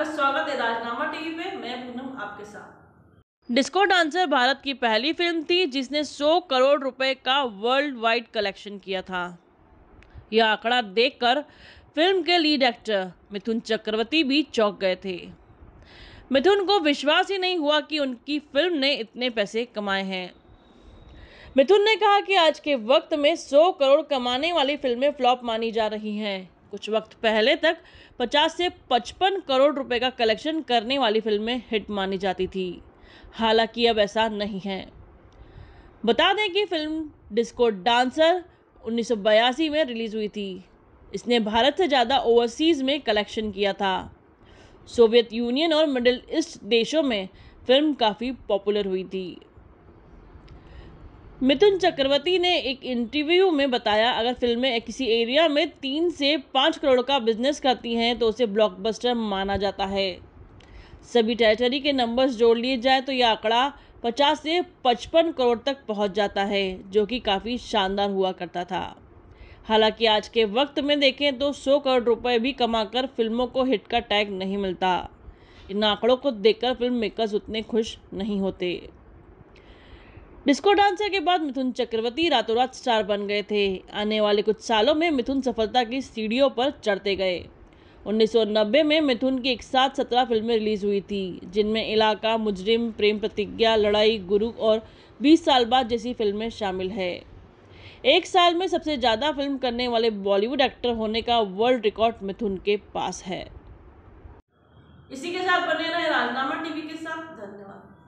आपका स्वागत है राजनामा टीवी पे मैं पूनम आपके साथ डिस्को डांसर भारत की पहली फिल्म थी जिसने 100 करोड़ रुपए का वर्ल्ड वाइड कलेक्शन किया था यह आंकड़ा देखकर फिल्म के लीड एक्टर मिथुन चक्रवर्ती भी चौंक गए थे मिथुन को विश्वास ही नहीं हुआ कि उनकी फिल्म ने इतने पैसे कमाए हैं मिथुन ने कहा कि आज के वक्त में 100 करोड़ कमाने वाली फिल्में फ्लॉप मानी जा रही हैं कुछ वक्त पहले तक 50 से 55 करोड़ रुपए का कलेक्शन करने वाली फिल्में हिट मानी जाती थी हालांकि अब ऐसा नहीं है बता दें कि फिल्म डिस्को डांसर 1982 में रिलीज़ हुई थी इसने भारत से ज़्यादा ओवरसीज़ में कलेक्शन किया था सोवियत यूनियन और मिडिल ईस्ट देशों में फिल्म काफ़ी पॉपुलर हुई थी मिथुन चक्रवर्ती ने एक इंटरव्यू में बताया अगर फिल्में किसी एरिया में तीन से पाँच करोड़ का बिजनेस करती हैं तो उसे ब्लॉकबस्टर माना जाता है सभी टेरिटरी के नंबर्स जोड़ लिए जाए तो यह आंकड़ा पचास से पचपन करोड़ तक पहुंच जाता है जो कि काफ़ी शानदार हुआ करता था हालांकि आज के वक्त में देखें तो सौ करोड़ रुपए भी कमाकर फिल्मों को हिट का टैग नहीं मिलता इन आंकड़ों को देखकर फिल्म मेकर्स उतने खुश नहीं होते डिस्को डांसर के बाद मिथुन चक्रवर्ती रातों रात स्टार बन गए थे आने वाले कुछ सालों में मिथुन सफलता की सीढ़ियों पर चढ़ते गए 1990 में मिथुन की एक साथ सत्रह फिल्में रिलीज हुई थी जिनमें इलाका मुजरिम प्रेम प्रतिज्ञा लड़ाई गुरु और 20 साल बाद जैसी फिल्में शामिल है एक साल में सबसे ज़्यादा फिल्म करने वाले बॉलीवुड एक्टर होने का वर्ल्ड रिकॉर्ड मिथुन के पास है इसी के साथ बने रहे राजनामा टीवी के साथ धन्यवाद